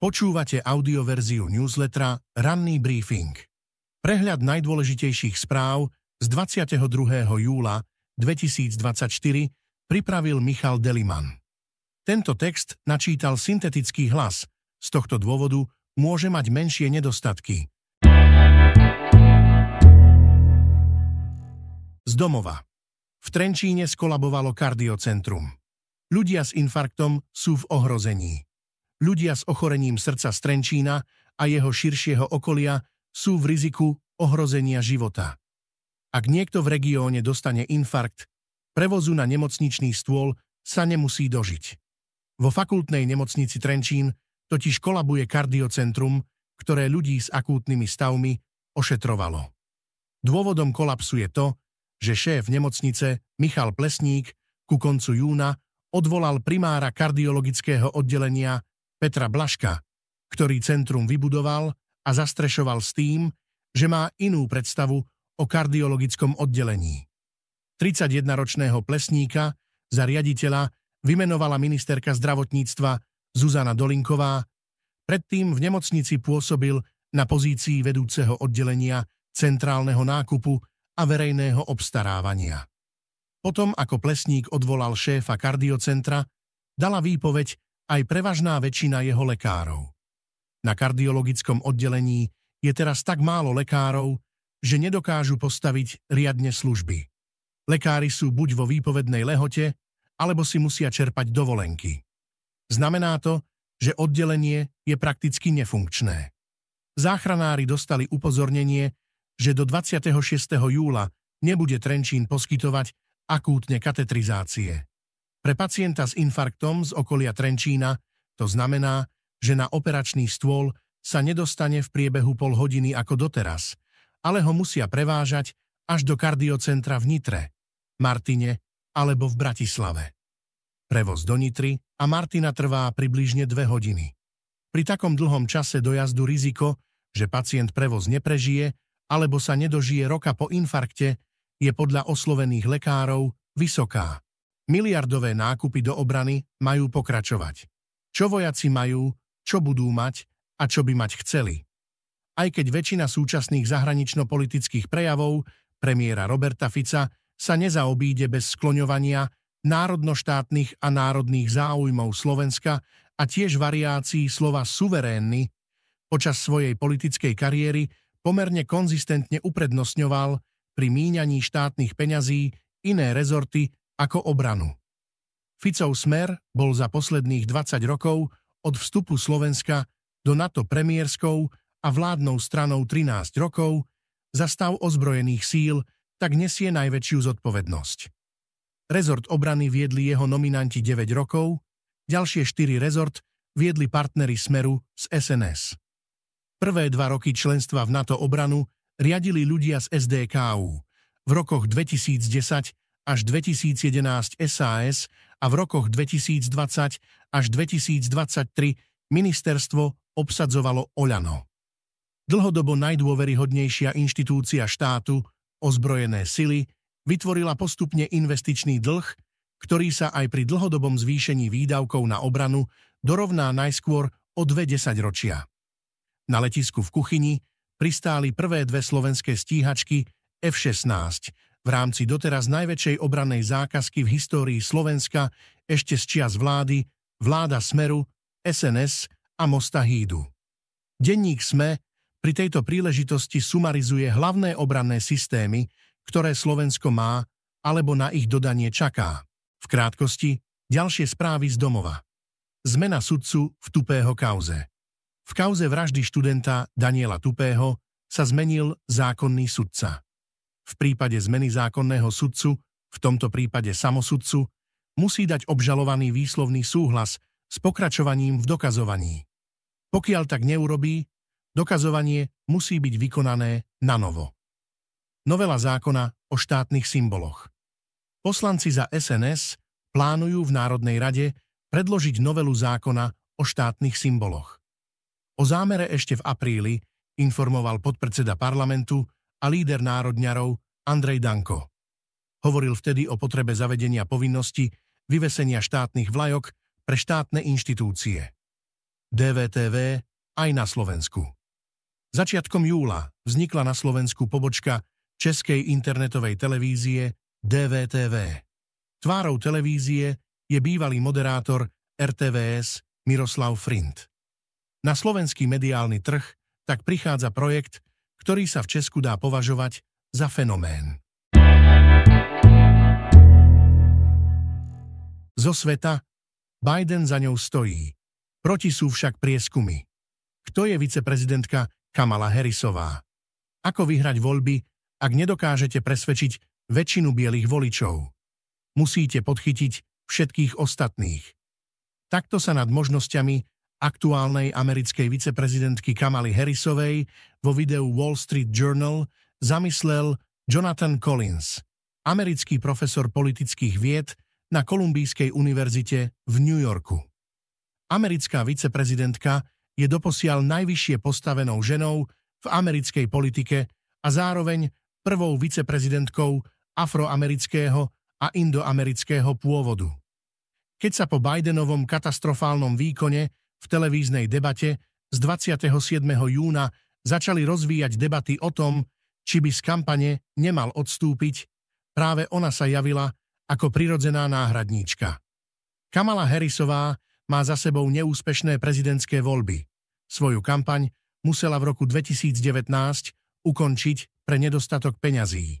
Počúvate audioverziu newslettera Ranný briefing. Prehľad najdôležitejších správ z 22. júla 2024 pripravil Michal Deliman. Tento text načítal syntetický hlas, z tohto dôvodu môže mať menšie nedostatky. Z domova. V Trenčíne skolabovalo kardiocentrum. Ľudia s infarktom sú v ohrození ľudia s ochorením srdca Strenčína a jeho širšieho okolia sú v riziku ohrozenia života. Ak niekto v regióne dostane infarkt, prevozu na nemocničný stôl sa nemusí dožiť. Vo fakultnej nemocnici Trenčín totiž kolabuje kardiocentrum, ktoré ľudí s akútnymi stavmi ošetrovalo. Dôvodom kolapsu je to, že šéf nemocnice Michal Plesník ku koncu júna odvolal primára kardiologického oddelenia Petra Blaška, ktorý centrum vybudoval a zastrešoval s tým, že má inú predstavu o kardiologickom oddelení. 31-ročného plesníka za riaditeľa vymenovala ministerka zdravotníctva Zuzana Dolinková, predtým v nemocnici pôsobil na pozícii vedúceho oddelenia centrálneho nákupu a verejného obstarávania. Potom, ako plesník odvolal šéfa kardiocentra, dala výpoveď aj prevažná väčšina jeho lekárov. Na kardiologickom oddelení je teraz tak málo lekárov, že nedokážu postaviť riadne služby. Lekári sú buď vo výpovednej lehote, alebo si musia čerpať dovolenky. Znamená to, že oddelenie je prakticky nefunkčné. Záchranári dostali upozornenie, že do 26. júla nebude Trenčín poskytovať akútne katetrizácie. Pre pacienta s infarktom z okolia Trenčína to znamená, že na operačný stôl sa nedostane v priebehu pol hodiny ako doteraz, ale ho musia prevážať až do kardiocentra v Nitre, Martine alebo v Bratislave. Prevoz do Nitry a Martina trvá približne dve hodiny. Pri takom dlhom čase dojazdu riziko, že pacient prevoz neprežije alebo sa nedožije roka po infarkte, je podľa oslovených lekárov vysoká. Miliardové nákupy do obrany majú pokračovať. Čo vojaci majú, čo budú mať a čo by mať chceli. Aj keď väčšina súčasných zahranično-politických prejavov premiéra Roberta Fica sa nezaobíde bez skloňovania národnoštátnych a národných záujmov Slovenska a tiež variácií slova suverénny, počas svojej politickej kariéry pomerne konzistentne uprednostňoval pri míňaní štátnych peňazí iné rezorty ako obranu. Ficov smer bol za posledných 20 rokov od vstupu Slovenska do NATO premiérskou a vládnou stranou 13 rokov za stav ozbrojených síl tak nesie najväčšiu zodpovednosť. Rezort obrany viedli jeho nominanti 9 rokov, ďalšie 4 rezort viedli partnery Smeru z SNS. Prvé dva roky členstva v NATO obranu riadili ľudia z SDKU. V rokoch 2010 až 2011 SAS a v rokoch 2020 až 2023 ministerstvo obsadzovalo Oľano. Dlhodobo najdôveryhodnejšia inštitúcia štátu, ozbrojené sily, vytvorila postupne investičný dlh, ktorý sa aj pri dlhodobom zvýšení výdavkov na obranu dorovná najskôr o dve desaťročia. Na letisku v kuchyni pristáli prvé dve slovenské stíhačky F-16 v rámci doteraz najväčšej obrannej zákazky v histórii Slovenska ešte z čias vlády, vláda Smeru, SNS a Mosta Hídu. Denník SME pri tejto príležitosti sumarizuje hlavné obranné systémy, ktoré Slovensko má alebo na ich dodanie čaká. V krátkosti ďalšie správy z domova. Zmena sudcu v Tupého kauze. V kauze vraždy študenta Daniela Tupého sa zmenil zákonný sudca v prípade zmeny zákonného sudcu, v tomto prípade samosudcu, musí dať obžalovaný výslovný súhlas s pokračovaním v dokazovaní. Pokiaľ tak neurobí, dokazovanie musí byť vykonané na novo. Novela zákona o štátnych symboloch. Poslanci za SNS plánujú v Národnej rade predložiť novelu zákona o štátnych symboloch. O zámere ešte v apríli informoval podpredseda parlamentu a líder národňarov Andrej Danko. Hovoril vtedy o potrebe zavedenia povinnosti vyvesenia štátnych vlajok pre štátne inštitúcie. DVTV aj na Slovensku. Začiatkom júla vznikla na Slovensku pobočka Českej internetovej televízie DVTV. Tvárou televízie je bývalý moderátor RTVS Miroslav Frint. Na slovenský mediálny trh tak prichádza projekt ktorý sa v Česku dá považovať za fenomén. Zo sveta Biden za ňou stojí. Proti sú však prieskumy. Kto je viceprezidentka Kamala Harrisová? Ako vyhrať voľby, ak nedokážete presvedčiť väčšinu bielých voličov? Musíte podchytiť všetkých ostatných. Takto sa nad možnosťami aktuálnej americkej viceprezidentky Kamaly Harrisovej vo videu Wall Street Journal zamyslel Jonathan Collins, americký profesor politických vied na Kolumbijskej univerzite v New Yorku. Americká viceprezidentka je doposiaľ najvyššie postavenou ženou v americkej politike a zároveň prvou viceprezidentkou afroamerického a indoamerického pôvodu. Keď sa po Bidenovom katastrofálnom výkone v televíznej debate z 27. júna začali rozvíjať debaty o tom, či by z kampane nemal odstúpiť, práve ona sa javila ako prirodzená náhradníčka. Kamala Harrisová má za sebou neúspešné prezidentské voľby. Svoju kampaň musela v roku 2019 ukončiť pre nedostatok peňazí.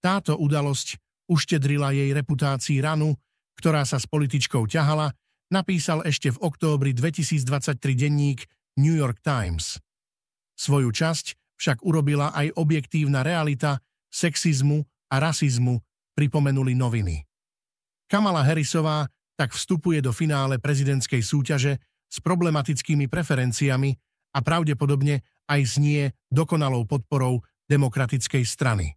Táto udalosť uštedrila jej reputácii ranu, ktorá sa s političkou ťahala napísal ešte v októbri 2023 denník New York Times. Svoju časť však urobila aj objektívna realita sexizmu a rasizmu, pripomenuli noviny. Kamala Harrisová tak vstupuje do finále prezidentskej súťaže s problematickými preferenciami a pravdepodobne aj s nie dokonalou podporou demokratickej strany.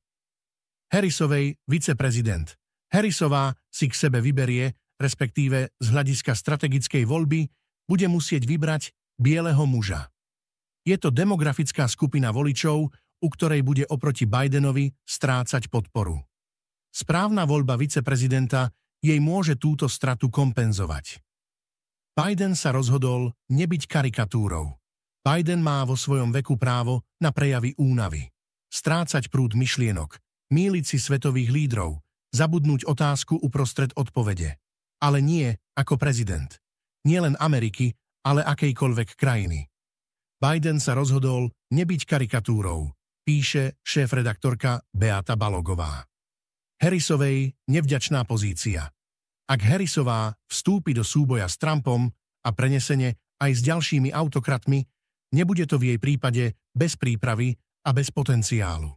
Harrisovej viceprezident. Harrisová si k sebe vyberie respektíve z hľadiska strategickej voľby, bude musieť vybrať bieleho muža. Je to demografická skupina voličov, u ktorej bude oproti Bidenovi strácať podporu. Správna voľba viceprezidenta jej môže túto stratu kompenzovať. Biden sa rozhodol nebyť karikatúrou. Biden má vo svojom veku právo na prejavy únavy, strácať prúd myšlienok, míliť si svetových lídrov, zabudnúť otázku uprostred odpovede ale nie ako prezident. Nie len Ameriky, ale akejkoľvek krajiny. Biden sa rozhodol nebyť karikatúrou, píše šéf-redaktorka Beata Balogová. Harrisovej nevďačná pozícia. Ak Harrisová vstúpi do súboja s Trumpom a prenesene aj s ďalšími autokratmi, nebude to v jej prípade bez prípravy a bez potenciálu.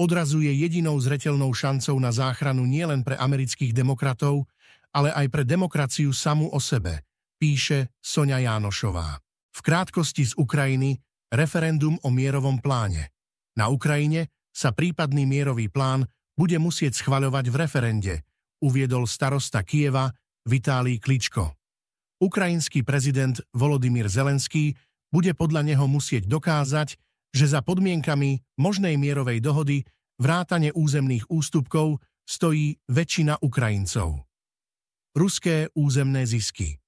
Odrazuje jedinou zretelnou šancou na záchranu nielen pre amerických demokratov, ale aj pre demokraciu samu o sebe, píše Sonia Jánošová. V krátkosti z Ukrajiny referendum o mierovom pláne. Na Ukrajine sa prípadný mierový plán bude musieť schvaľovať v referende, uviedol starosta Kieva Vitálii Kličko. Ukrajinský prezident Volodymyr Zelenský bude podľa neho musieť dokázať, že za podmienkami možnej mierovej dohody vrátane územných ústupkov stojí väčšina Ukrajincov ruské územné zisky.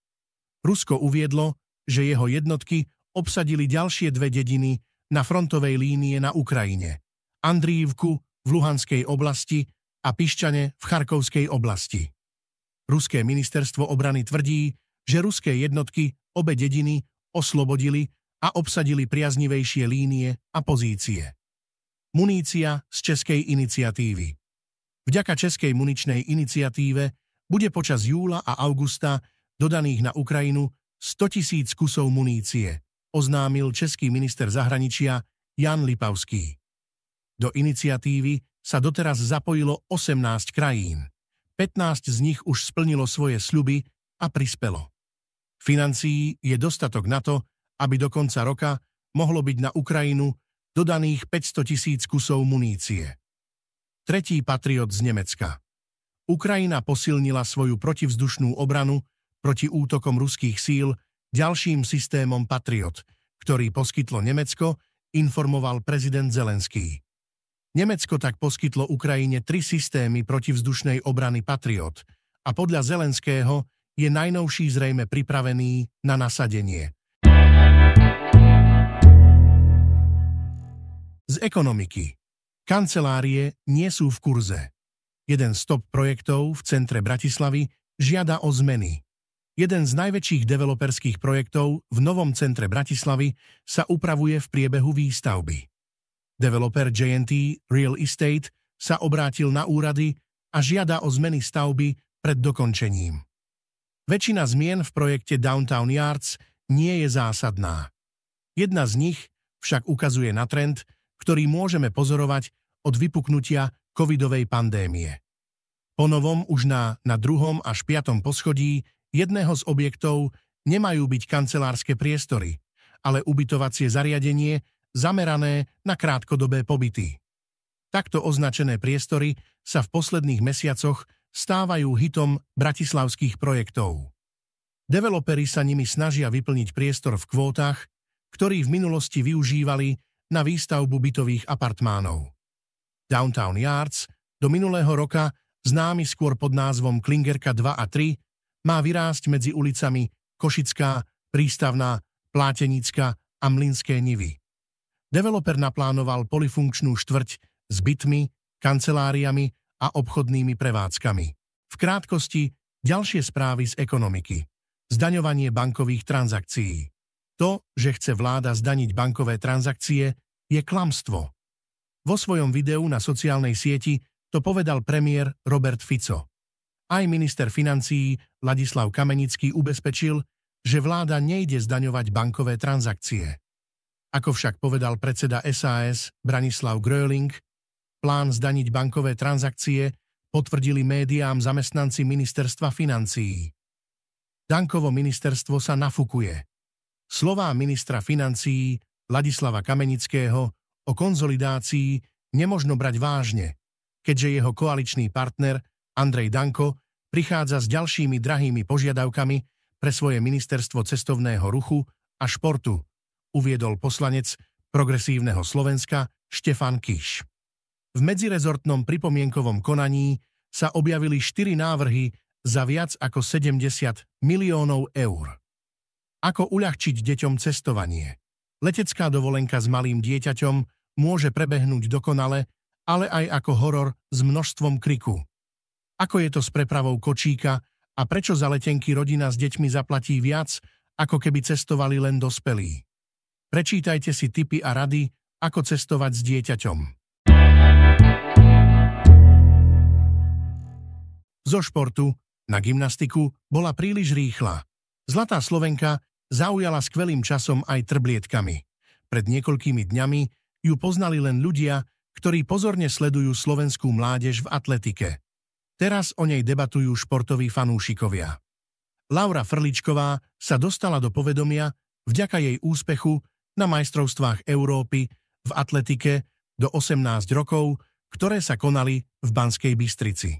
Rusko uviedlo, že jeho jednotky obsadili ďalšie dve dediny na frontovej línie na Ukrajine, Andrívku v Luhanskej oblasti a Pišťane v Charkovskej oblasti. Ruské ministerstvo obrany tvrdí, že ruské jednotky obe dediny oslobodili a obsadili priaznivejšie línie a pozície. Munícia z Českej iniciatívy Vďaka Českej muničnej iniciatíve bude počas júla a augusta dodaných na Ukrajinu 100 tisíc kusov munície, oznámil český minister zahraničia Jan Lipavský. Do iniciatívy sa doteraz zapojilo 18 krajín. 15 z nich už splnilo svoje sľuby a prispelo. Financií je dostatok na to, aby do konca roka mohlo byť na Ukrajinu dodaných 500 tisíc kusov munície. Tretí patriot z Nemecka. Ukrajina posilnila svoju protivzdušnú obranu proti útokom ruských síl ďalším systémom Patriot, ktorý poskytlo Nemecko, informoval prezident Zelenský. Nemecko tak poskytlo Ukrajine tri systémy protivzdušnej obrany Patriot a podľa Zelenského je najnovší zrejme pripravený na nasadenie. Z ekonomiky. Kancelárie nie sú v kurze. Jeden z top projektov v centre Bratislavy žiada o zmeny. Jeden z najväčších developerských projektov v novom centre Bratislavy sa upravuje v priebehu výstavby. Developer JNT Real Estate sa obrátil na úrady a žiada o zmeny stavby pred dokončením. Väčšina zmien v projekte Downtown Yards nie je zásadná. Jedna z nich však ukazuje na trend, ktorý môžeme pozorovať od vypuknutia covidovej pandémie. novom už na, na druhom až piatom poschodí jedného z objektov nemajú byť kancelárske priestory, ale ubytovacie zariadenie zamerané na krátkodobé pobyty. Takto označené priestory sa v posledných mesiacoch stávajú hitom bratislavských projektov. Developeri sa nimi snažia vyplniť priestor v kvótach, ktorý v minulosti využívali na výstavbu bytových apartmánov. Downtown Yards, do minulého roka známy skôr pod názvom Klingerka 2 a 3, má vyrásť medzi ulicami Košická, Prístavná, Plátenická a Mlinské nivy. Developer naplánoval polifunkčnú štvrť s bytmi, kanceláriami a obchodnými prevádzkami. V krátkosti ďalšie správy z ekonomiky. Zdaňovanie bankových transakcií. To, že chce vláda zdaniť bankové transakcie, je klamstvo. Vo svojom videu na sociálnej sieti to povedal premiér Robert Fico. Aj minister financií Ladislav Kamenický ubezpečil, že vláda nejde zdaňovať bankové transakcie. Ako však povedal predseda SAS Branislav Gröling, plán zdaniť bankové transakcie potvrdili médiám zamestnanci ministerstva financií. Dankovo ministerstvo sa nafukuje. Slová ministra financií Ladislava Kamenického o konzolidácii nemožno brať vážne, keďže jeho koaličný partner Andrej Danko prichádza s ďalšími drahými požiadavkami pre svoje ministerstvo cestovného ruchu a športu, uviedol poslanec progresívneho Slovenska Štefan Kiš. V medzirezortnom pripomienkovom konaní sa objavili štyri návrhy za viac ako 70 miliónov eur. Ako uľahčiť deťom cestovanie? Letecká dovolenka s malým dieťaťom môže prebehnúť dokonale, ale aj ako horor s množstvom kriku. Ako je to s prepravou kočíka a prečo za letenky rodina s deťmi zaplatí viac, ako keby cestovali len dospelí? Prečítajte si tipy a rady, ako cestovať s dieťaťom. Zo športu na gymnastiku bola príliš rýchla. Zlatá Slovenka zaujala skvelým časom aj trblietkami. Pred niekoľkými dňami ju poznali len ľudia, ktorí pozorne sledujú slovenskú mládež v atletike. Teraz o nej debatujú športoví fanúšikovia. Laura Frličková sa dostala do povedomia vďaka jej úspechu na majstrovstvách Európy v atletike do 18 rokov, ktoré sa konali v Banskej Bystrici.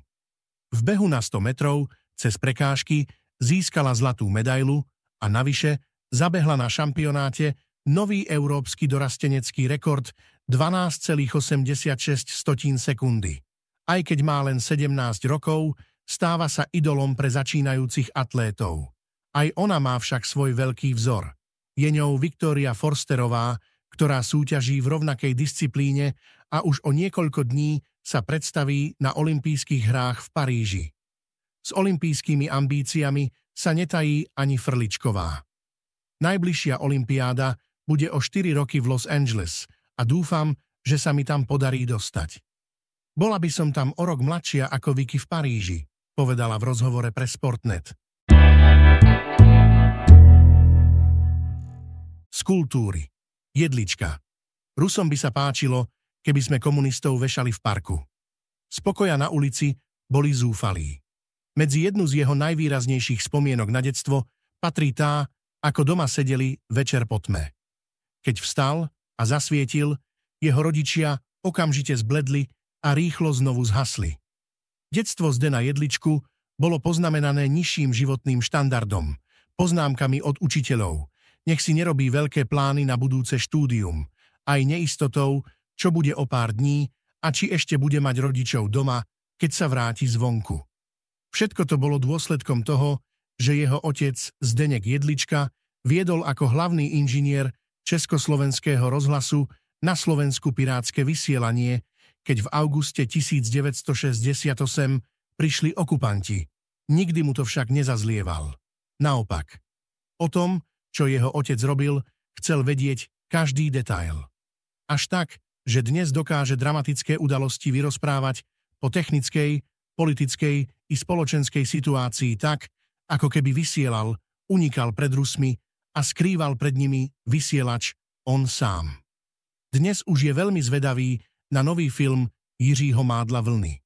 V behu na 100 metrov cez prekážky získala zlatú medailu a navyše zabehla na šampionáte nový európsky dorastenecký rekord 12,86 sekundy. Aj keď má len 17 rokov, stáva sa idolom pre začínajúcich atlétov. Aj ona má však svoj veľký vzor. Je ňou Viktória Forsterová, ktorá súťaží v rovnakej disciplíne a už o niekoľko dní sa predstaví na olympijských hrách v Paríži. S olympijskými ambíciami sa netají ani Frličková. Najbližšia olympiáda bude o 4 roky v Los Angeles a dúfam, že sa mi tam podarí dostať. Bola by som tam o rok mladšia ako Vicky v Paríži, povedala v rozhovore pre Sportnet. Z kultúry. Jedlička. Rusom by sa páčilo, keby sme komunistov vešali v parku. Spokoja na ulici boli zúfalí. Medzi jednu z jeho najvýraznejších spomienok na detstvo patrí tá, ako doma sedeli večer po tme. Keď vstal a zasvietil, jeho rodičia okamžite zbledli a rýchlo znovu zhasli. Detstvo na Jedličku bolo poznamenané nižším životným štandardom, poznámkami od učiteľov, nech si nerobí veľké plány na budúce štúdium, aj neistotou, čo bude o pár dní a či ešte bude mať rodičov doma, keď sa vráti zvonku. Všetko to bolo dôsledkom toho, že jeho otec Zdenek Jedlička viedol ako hlavný inžinier Československého rozhlasu na Slovensku pirátske vysielanie, keď v auguste 1968 prišli okupanti. Nikdy mu to však nezazlieval. Naopak, o tom, čo jeho otec robil, chcel vedieť každý detail. Až tak, že dnes dokáže dramatické udalosti vyrozprávať po technickej, politickej i spoločenskej situácii tak, ako keby vysielal, unikal pred Rusmi a skrýval pred nimi vysielač on sám. Dnes už je veľmi zvedavý na nový film Jiřího Mádla vlny.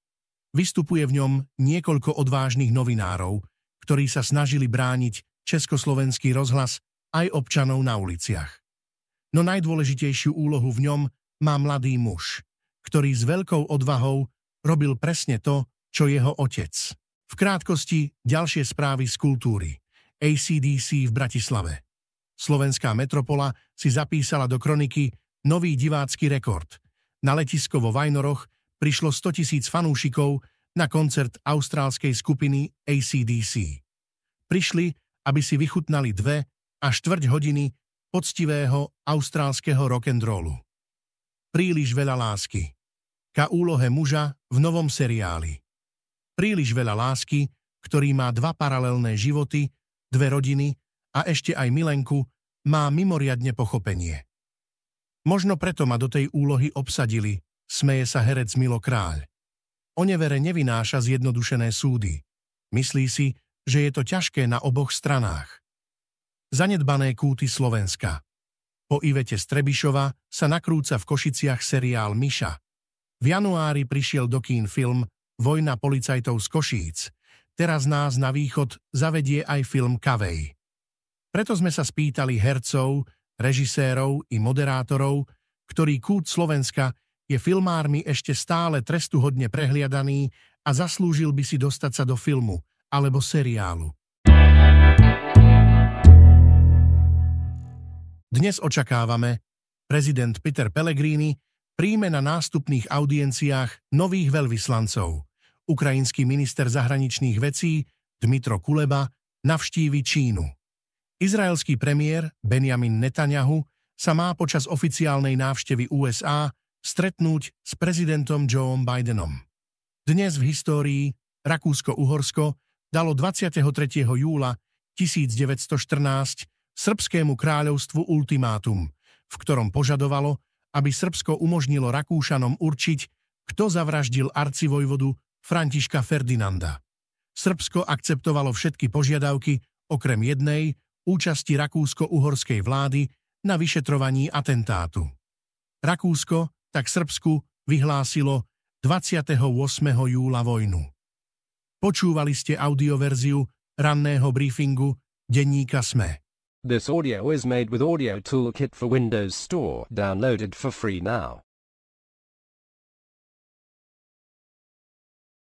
Vystupuje v ňom niekoľko odvážnych novinárov, ktorí sa snažili brániť československý rozhlas aj občanov na uliciach. No najdôležitejšiu úlohu v ňom má mladý muž, ktorý s veľkou odvahou robil presne to, čo jeho otec. V krátkosti ďalšie správy z kultúry. ACDC v Bratislave. Slovenská metropola si zapísala do kroniky nový divácky rekord. Na letisko vo Vajnoroch prišlo 100 tisíc fanúšikov na koncert austrálskej skupiny ACDC. Prišli, aby si vychutnali dve a štvrť hodiny poctivého austrálskeho rock'n'rollu. Príliš veľa lásky. Ka úlohe muža v novom seriáli príliš veľa lásky, ktorý má dva paralelné životy, dve rodiny a ešte aj milenku, má mimoriadne pochopenie. Možno preto ma do tej úlohy obsadili, smeje sa herec Milo Kráľ. O nevere nevináša zjednodušené súdy. Myslí si, že je to ťažké na oboch stranách. Zanedbané kúty Slovenska. Po Ivete Strebišova sa nakrúca v Košiciach seriál Miša. V januári prišiel do kín film Vojna policajtov z Košíc teraz nás na východ zavedie aj film Kavej. Preto sme sa spýtali hercov, režisérov i moderátorov, ktorý kút Slovenska je filmármi ešte stále trestuhodne prehliadaný a zaslúžil by si dostať sa do filmu alebo seriálu. Dnes očakávame, prezident Peter Pellegrini príjme na nástupných audienciách nových veľvyslancov. Ukrajinský minister zahraničných vecí Dmitro Kuleba navštívi Čínu. Izraelský premiér Benjamin Netanyahu sa má počas oficiálnej návštevy USA stretnúť s prezidentom Joeom Bidenom. Dnes v histórii Rakúsko-Uhorsko dalo 23. júla 1914 Srbskému kráľovstvu ultimátum, v ktorom požadovalo, aby Srbsko umožnilo Rakúšanom určiť, kto zavraždil arcivojvodu Františka Ferdinanda. Srbsko akceptovalo všetky požiadavky, okrem jednej, účasti rakúsko-uhorskej vlády na vyšetrovaní atentátu. Rakúsko tak Srbsku vyhlásilo 28. júla vojnu. Počúvali ste audioverziu ranného briefingu denníka SME. This audio is made with Audio Toolkit for Windows Store, downloaded for free now.